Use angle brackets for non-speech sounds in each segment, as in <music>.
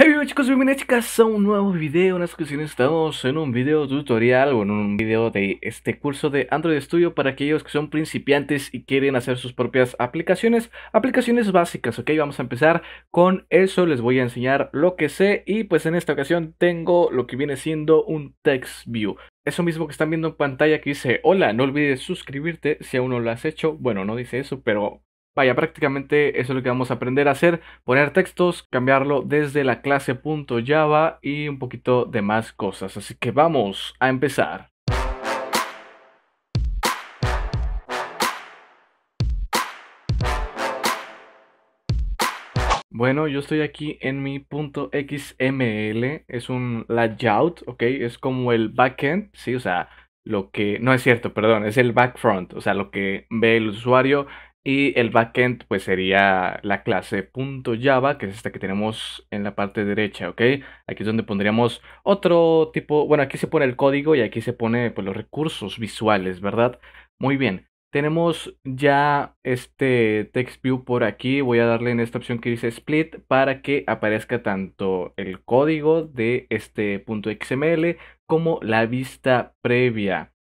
Hey chicos, bienvenidos chicas a un nuevo video, en esta ocasión estamos en un video tutorial o en un video de este curso de Android Studio para aquellos que son principiantes y quieren hacer sus propias aplicaciones, aplicaciones básicas, ok, vamos a empezar con eso, les voy a enseñar lo que sé y pues en esta ocasión tengo lo que viene siendo un text view. Eso mismo que están viendo en pantalla que dice, hola, no olvides suscribirte si aún no lo has hecho. Bueno, no dice eso, pero Vaya, prácticamente eso es lo que vamos a aprender a hacer, poner textos, cambiarlo desde la clase .java y un poquito de más cosas. Así que vamos a empezar. Bueno, yo estoy aquí en mi .xml, es un layout, ¿ok? Es como el backend, ¿sí? O sea, lo que... No es cierto, perdón, es el backfront, o sea, lo que ve el usuario y el backend pues sería la clase .java, que es esta que tenemos en la parte derecha, ¿ok? Aquí es donde pondríamos otro tipo, bueno, aquí se pone el código y aquí se pone pues, los recursos visuales, ¿verdad? Muy bien, tenemos ya este text view por aquí. Voy a darle en esta opción que dice split para que aparezca tanto el código de este .xml como la vista previa.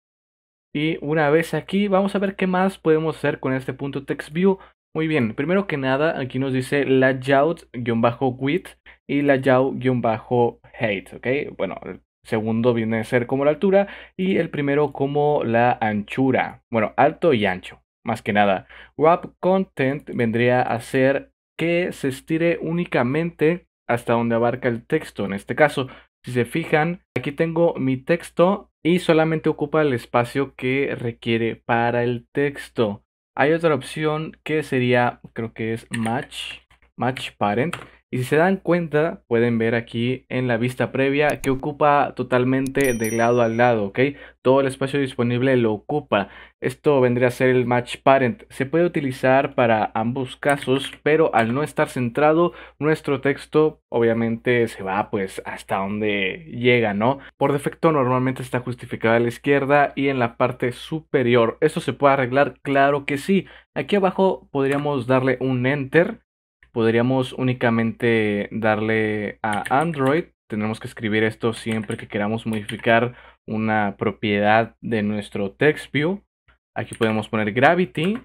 Y una vez aquí, vamos a ver qué más podemos hacer con este punto text view. Muy bien, primero que nada, aquí nos dice layout-width y layout-height, ¿ok? Bueno, el segundo viene a ser como la altura y el primero como la anchura. Bueno, alto y ancho, más que nada. Wrap content vendría a ser que se estire únicamente hasta donde abarca el texto. En este caso, si se fijan, aquí tengo mi texto y solamente ocupa el espacio que requiere para el texto. Hay otra opción que sería, creo que es match, match parent, y si se dan cuenta, pueden ver aquí en la vista previa que ocupa totalmente de lado al lado, ¿ok? Todo el espacio disponible lo ocupa. Esto vendría a ser el match parent. Se puede utilizar para ambos casos, pero al no estar centrado, nuestro texto obviamente se va pues hasta donde llega, ¿no? Por defecto normalmente está justificado a la izquierda y en la parte superior. ¿Esto se puede arreglar? Claro que sí. Aquí abajo podríamos darle un enter podríamos únicamente darle a Android. tenemos que escribir esto siempre que queramos modificar una propiedad de nuestro TextView. Aquí podemos poner Gravity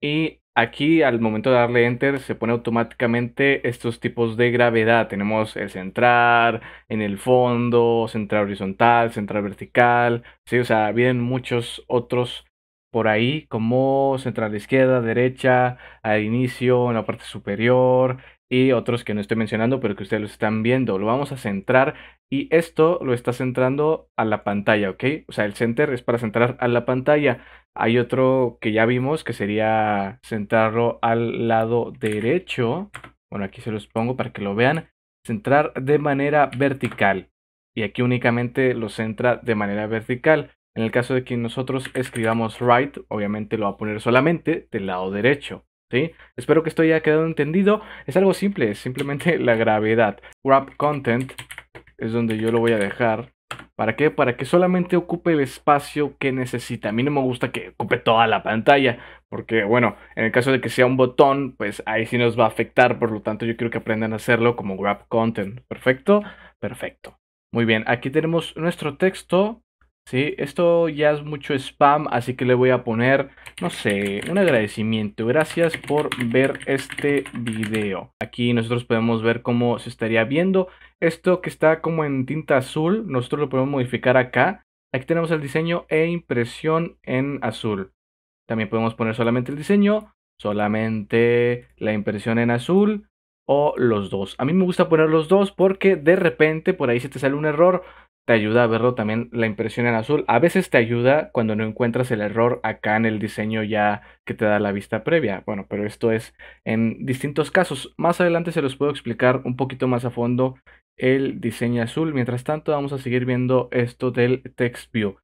y aquí al momento de darle Enter se pone automáticamente estos tipos de gravedad. Tenemos el centrar, en el fondo, centrar horizontal, centrar vertical. ¿sí? O sea, vienen muchos otros por ahí, como central izquierda, derecha, al inicio, en la parte superior y otros que no estoy mencionando, pero que ustedes los están viendo. Lo vamos a centrar y esto lo está centrando a la pantalla, ¿ok? O sea, el center es para centrar a la pantalla. Hay otro que ya vimos que sería centrarlo al lado derecho. Bueno, aquí se los pongo para que lo vean. Centrar de manera vertical. Y aquí únicamente lo centra de manera vertical. En el caso de que nosotros escribamos right, obviamente lo va a poner solamente del lado derecho. ¿Sí? Espero que esto haya quedado entendido. Es algo simple, es simplemente <laughs> la gravedad. Wrap content es donde yo lo voy a dejar. ¿Para qué? Para que solamente ocupe el espacio que necesita. A mí no me gusta que ocupe toda la pantalla, porque bueno, en el caso de que sea un botón, pues ahí sí nos va a afectar. Por lo tanto, yo quiero que aprendan a hacerlo como grab content. Perfecto, perfecto. Muy bien, aquí tenemos nuestro texto. Sí, esto ya es mucho spam, así que le voy a poner, no sé, un agradecimiento. Gracias por ver este video. Aquí nosotros podemos ver cómo se estaría viendo. Esto que está como en tinta azul, nosotros lo podemos modificar acá. Aquí tenemos el diseño e impresión en azul. También podemos poner solamente el diseño, solamente la impresión en azul o los dos. A mí me gusta poner los dos porque de repente por ahí se te sale un error te ayuda a verlo también la impresión en azul. A veces te ayuda cuando no encuentras el error acá en el diseño ya que te da la vista previa. Bueno, pero esto es en distintos casos. Más adelante se los puedo explicar un poquito más a fondo el diseño azul. Mientras tanto, vamos a seguir viendo esto del text view.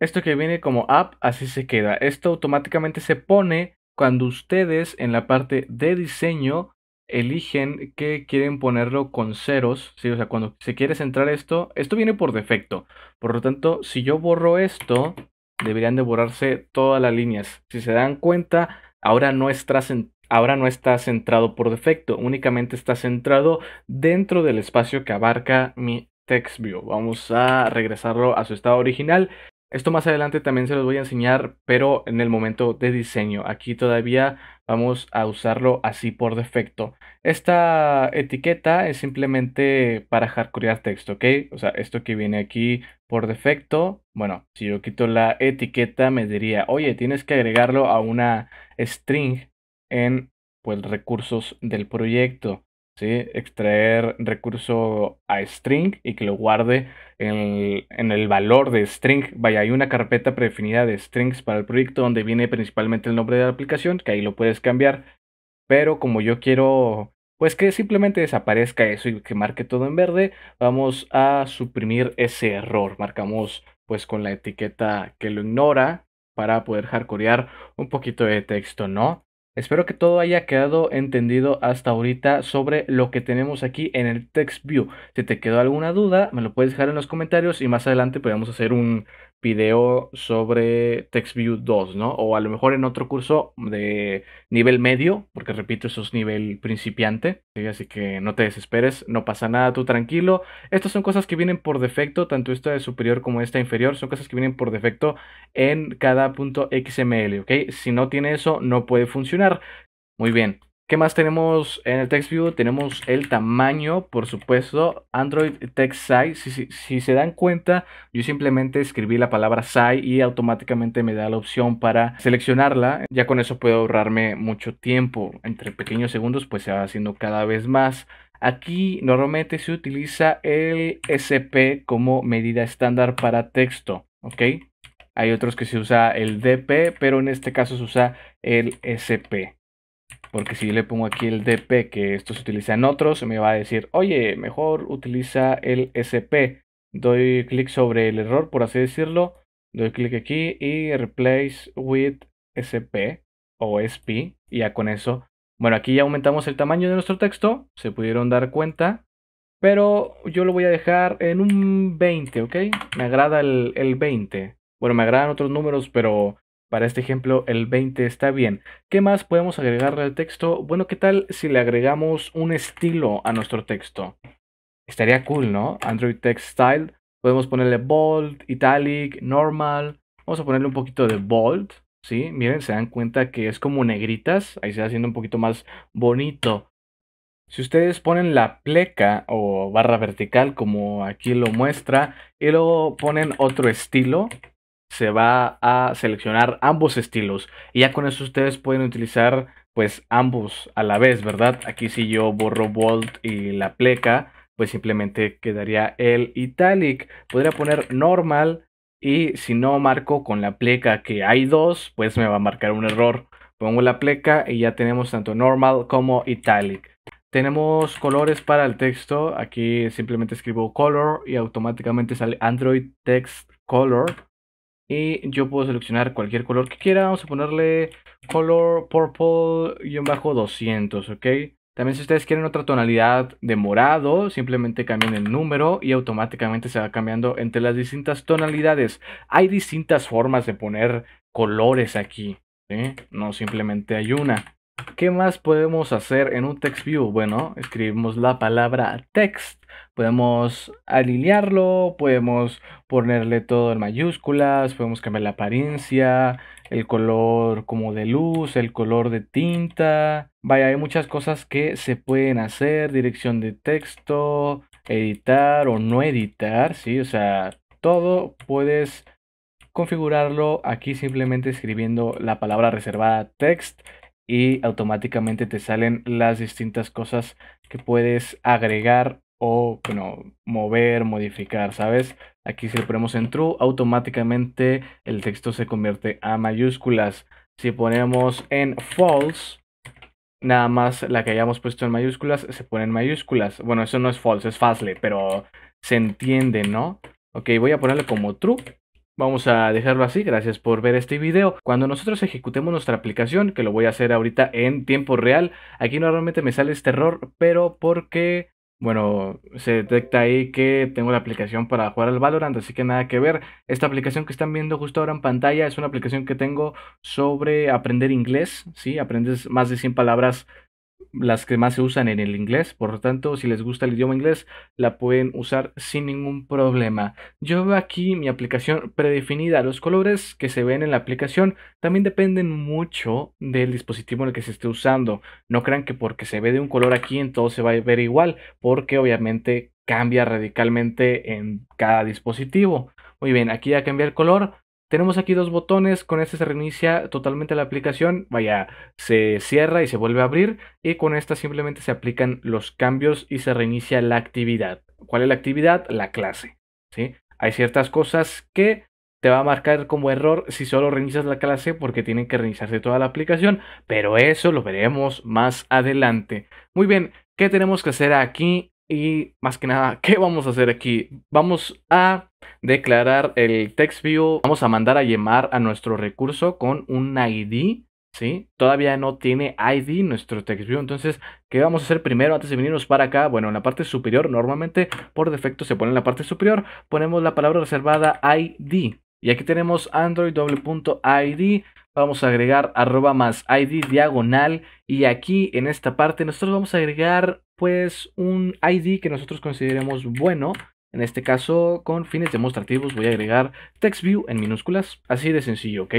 Esto que viene como app, así se queda. Esto automáticamente se pone cuando ustedes en la parte de diseño eligen que quieren ponerlo con ceros, O sea, cuando se quiere centrar esto, esto viene por defecto. Por lo tanto, si yo borro esto, deberían de borrarse todas las líneas. Si se dan cuenta, ahora no está, ahora no está centrado por defecto, únicamente está centrado dentro del espacio que abarca mi view. Vamos a regresarlo a su estado original esto más adelante también se los voy a enseñar, pero en el momento de diseño. Aquí todavía vamos a usarlo así por defecto. Esta etiqueta es simplemente para hardcorear texto, ¿ok? O sea, esto que viene aquí por defecto, bueno, si yo quito la etiqueta me diría, oye, tienes que agregarlo a una string en pues recursos del proyecto. Extraer recurso a string y que lo guarde en el, en el, valor de string. Vaya, hay una carpeta predefinida de strings para el proyecto donde viene principalmente el nombre de la aplicación, que ahí lo puedes cambiar. Pero como yo quiero, pues que simplemente desaparezca eso y que marque todo en verde, vamos a suprimir ese error. Marcamos pues con la etiqueta que lo ignora para poder hardcorear un poquito de texto, ¿no? Espero que todo haya quedado entendido hasta ahorita sobre lo que tenemos aquí en el text view. Si te quedó alguna duda, me lo puedes dejar en los comentarios y más adelante podemos hacer un video sobre TextView 2, ¿no? O a lo mejor en otro curso de nivel medio, porque repito, eso es nivel principiante, así que no te desesperes, no pasa nada, tú tranquilo. Estas son cosas que vienen por defecto, tanto esta de superior como esta inferior, son cosas que vienen por defecto en cada punto XML, ¿ok? Si no tiene eso, no puede funcionar. Muy bien, ¿Qué más tenemos en el text Tenemos el tamaño, por supuesto, Android Text Size. Si, se dan cuenta, yo simplemente escribí la palabra size y automáticamente me da la opción para seleccionarla. Ya con eso puedo ahorrarme mucho tiempo. Entre pequeños segundos, pues se va haciendo cada vez más. Aquí normalmente se utiliza el SP como medida estándar para texto, ¿ok? Hay otros que se usa el DP, pero en este caso se usa el SP. Porque si le pongo aquí el DP, que esto se utiliza en otros, me va a decir, oye, mejor utiliza el SP. Doy clic sobre el error, por así decirlo. Doy clic aquí y replace with SP o SP. Y ya con eso. Bueno, aquí ya aumentamos el tamaño de nuestro texto. Se pudieron dar cuenta. Pero yo lo voy a dejar en un 20, ¿ok? Me agrada el, el 20. Bueno, me agradan otros números, pero para este ejemplo, el 20 está bien. ¿Qué más podemos agregarle al texto? Bueno, ¿qué tal si le agregamos un estilo a nuestro texto? Estaría cool, ¿no? Android Text Style. Podemos ponerle bold, italic, normal. Vamos a ponerle un poquito de bold, ¿sí? Miren, se dan cuenta que es como negritas. Ahí se va haciendo un poquito más bonito. Si ustedes ponen la pleca o barra vertical como aquí lo muestra y luego ponen otro estilo, se va a seleccionar ambos estilos y ya con eso ustedes pueden utilizar pues ambos a la vez, ¿verdad? Aquí si yo borro bold y la pleca, pues simplemente quedaría el italic. Podría poner normal y si no marco con la pleca que hay dos, pues me va a marcar un error. Pongo la pleca y ya tenemos tanto normal como italic. Tenemos colores para el texto. Aquí simplemente escribo color y automáticamente sale Android Text Color. Y yo puedo seleccionar cualquier color que quiera. Vamos a ponerle color purple-200, ¿ok? También si ustedes quieren otra tonalidad de morado, simplemente cambien el número y automáticamente se va cambiando entre las distintas tonalidades. Hay distintas formas de poner colores aquí, No simplemente hay una. ¿Qué más podemos hacer en un text view? Bueno, escribimos la palabra text podemos alinearlo, podemos ponerle todo en mayúsculas, podemos cambiar la apariencia, el color como de luz, el color de tinta. Vaya, hay muchas cosas que se pueden hacer, dirección de texto, editar o no editar, ¿sí? O sea, todo puedes configurarlo aquí simplemente escribiendo la palabra reservada text y automáticamente te salen las distintas cosas que puedes agregar o, bueno, mover, modificar, ¿sabes? Aquí si le ponemos en true, automáticamente el texto se convierte a mayúsculas. Si ponemos en false, nada más la que hayamos puesto en mayúsculas se pone en mayúsculas. Bueno, eso no es false, es fácil, pero se entiende, ¿no? Ok, voy a ponerle como true. Vamos a dejarlo así, gracias por ver este video. Cuando nosotros ejecutemos nuestra aplicación, que lo voy a hacer ahorita en tiempo real, aquí normalmente me sale este error, pero porque bueno, se detecta ahí que tengo la aplicación para jugar al Valorant, así que nada que ver. Esta aplicación que están viendo justo ahora en pantalla es una aplicación que tengo sobre aprender inglés, ¿sí? Aprendes más de 100 palabras las que más se usan en el inglés, por lo tanto, si les gusta el idioma inglés, la pueden usar sin ningún problema. Yo veo aquí mi aplicación predefinida. Los colores que se ven en la aplicación también dependen mucho del dispositivo en el que se esté usando. No crean que porque se ve de un color aquí, todo se va a ver igual, porque obviamente cambia radicalmente en cada dispositivo. Muy bien, aquí ya cambié el color. Tenemos aquí dos botones, con este se reinicia totalmente la aplicación, vaya, se cierra y se vuelve a abrir y con esta simplemente se aplican los cambios y se reinicia la actividad. ¿Cuál es la actividad? La clase. ¿sí? Hay ciertas cosas que te va a marcar como error si solo reinicias la clase porque tienen que reiniciarse toda la aplicación, pero eso lo veremos más adelante. Muy bien, ¿qué tenemos que hacer aquí y más que nada, ¿qué vamos a hacer aquí? Vamos a declarar el text view. Vamos a mandar a llamar a nuestro recurso con un ID. ¿Sí? Todavía no tiene ID nuestro TextView. Entonces, ¿qué vamos a hacer primero antes de venirnos para acá? Bueno, en la parte superior, normalmente por defecto se pone en la parte superior, ponemos la palabra reservada ID. Y aquí tenemos Android ID. Vamos a agregar arroba más ID diagonal. Y aquí en esta parte nosotros vamos a agregar pues un ID que nosotros consideremos bueno. En este caso, con fines demostrativos, voy a agregar TextView en minúsculas. Así de sencillo, ¿ok?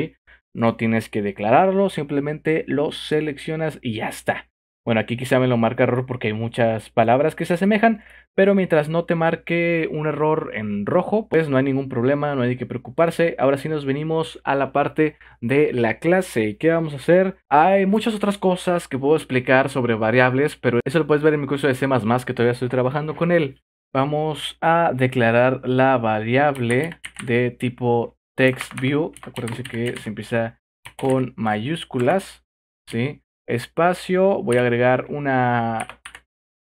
No tienes que declararlo, simplemente lo seleccionas y ya está. Bueno, aquí quizá me lo marca error porque hay muchas palabras que se asemejan, pero mientras no te marque un error en rojo, pues no hay ningún problema, no hay que preocuparse. Ahora sí nos venimos a la parte de la clase. ¿Y ¿Qué vamos a hacer? Hay muchas otras cosas que puedo explicar sobre variables, pero eso lo puedes ver en mi curso de C++ que todavía estoy trabajando con él. Vamos a declarar la variable de tipo TextView. Acuérdense que se empieza con mayúsculas, ¿sí? espacio, voy a agregar una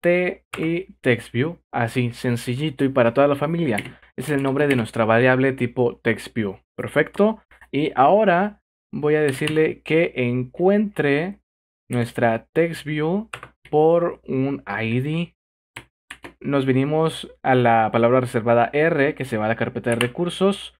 T y TextView, así sencillito y para toda la familia. Es el nombre de nuestra variable tipo TextView. Perfecto. Y ahora voy a decirle que encuentre nuestra TextView por un ID. Nos vinimos a la palabra reservada R, que se va a la carpeta de recursos.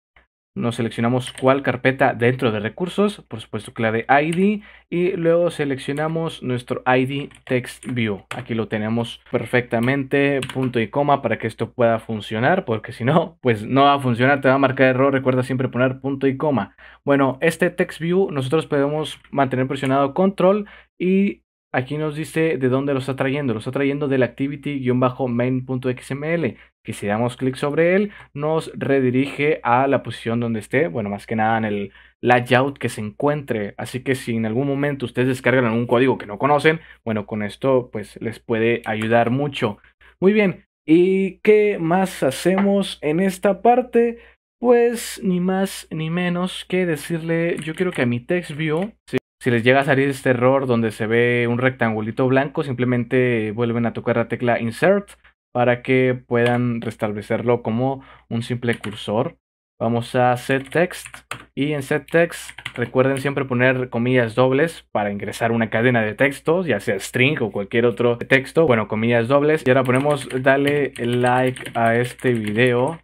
Nos seleccionamos cuál carpeta dentro de recursos, por supuesto clave ID, y luego seleccionamos nuestro ID Text View. Aquí lo tenemos perfectamente, punto y coma, para que esto pueda funcionar, porque si no, pues no va a funcionar, te va a marcar error, recuerda siempre poner punto y coma. Bueno, este Text View nosotros podemos mantener presionado control y aquí nos dice de dónde lo está trayendo. Lo está trayendo del activity-main.xml, que si damos clic sobre él, nos redirige a la posición donde esté, bueno, más que nada en el layout que se encuentre. Así que si en algún momento ustedes descargan algún código que no conocen, bueno, con esto pues les puede ayudar mucho. Muy bien, ¿y qué más hacemos en esta parte? Pues ni más ni menos que decirle, yo quiero que a mi text view, si les llega a salir este error donde se ve un rectangulito blanco, simplemente vuelven a tocar la tecla Insert para que puedan restablecerlo como un simple cursor. Vamos a set text y en set text recuerden siempre poner comillas dobles para ingresar una cadena de textos, ya sea string o cualquier otro texto. Bueno, comillas dobles. Y ahora ponemos dale like a este video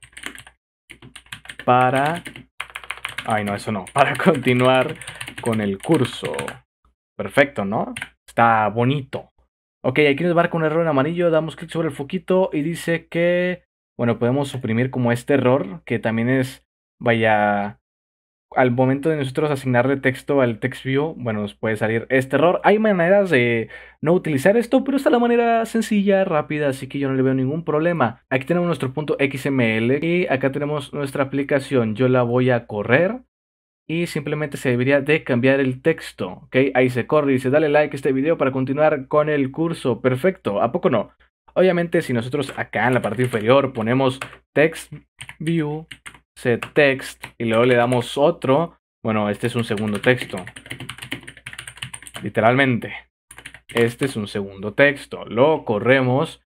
para... Ay no, eso no. <laughs> Para continuar con el curso. Perfecto, ¿no? Está bonito. Ok, aquí nos marca un error en amarillo, damos clic sobre el foquito y dice que, bueno, podemos suprimir como este error, que también es, vaya, al momento de nosotros asignarle texto al TextView, bueno, nos puede salir este error. Hay maneras de no utilizar esto, pero esta la manera sencilla, rápida, así que yo no le veo ningún problema. Aquí tenemos nuestro punto XML y acá tenemos nuestra aplicación. Yo la voy a correr y simplemente se debería de cambiar el texto, ¿ok? Ahí se corre y dice, dale like a este video para continuar con el curso, perfecto, ¿a poco no? Obviamente si nosotros acá en la parte inferior ponemos text view, set text y luego le damos otro, bueno, este es un segundo texto, literalmente. Este es un segundo texto, lo corremos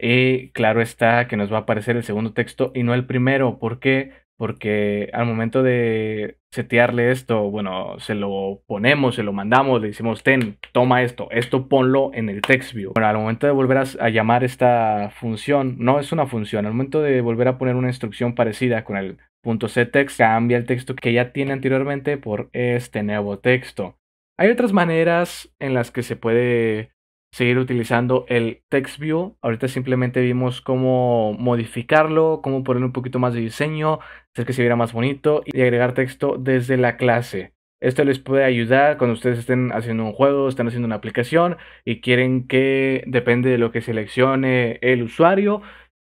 y claro está que nos va a aparecer el segundo texto y no el primero, ¿por qué? porque al momento de setearle esto, bueno, se lo ponemos, se lo mandamos, le decimos, ten, toma esto, esto ponlo en el text view. Bueno, al momento de volver a, llamar esta función, no es una función, al momento de volver a poner una instrucción parecida con el punto cambia el texto que ya tiene anteriormente por este nuevo texto. Hay otras maneras en las que se puede seguir utilizando el TextView. Ahorita simplemente vimos cómo modificarlo, cómo poner un poquito más de diseño, hacer que se viera más bonito y agregar texto desde la clase. Esto les puede ayudar cuando ustedes estén haciendo un juego, estén haciendo una aplicación y quieren que, depende de lo que seleccione el usuario,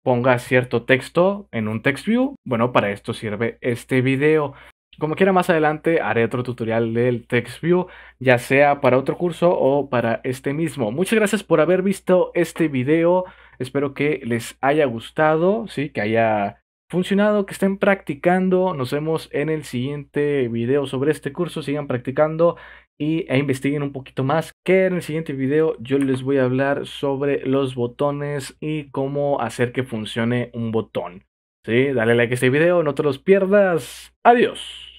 ponga cierto texto en un text view. Bueno, para esto sirve este video. Como quiera, más adelante haré otro tutorial del TextView, ya sea para otro curso o para este mismo. Muchas gracias por haber visto este video. Espero que les haya gustado, ¿sí? que haya funcionado, que estén practicando. Nos vemos en el siguiente video sobre este curso. Sigan practicando y, e investiguen un poquito más. Que en el siguiente video yo les voy a hablar sobre los botones y cómo hacer que funcione un botón. Sí, dale like a este video, no te los pierdas. Adiós.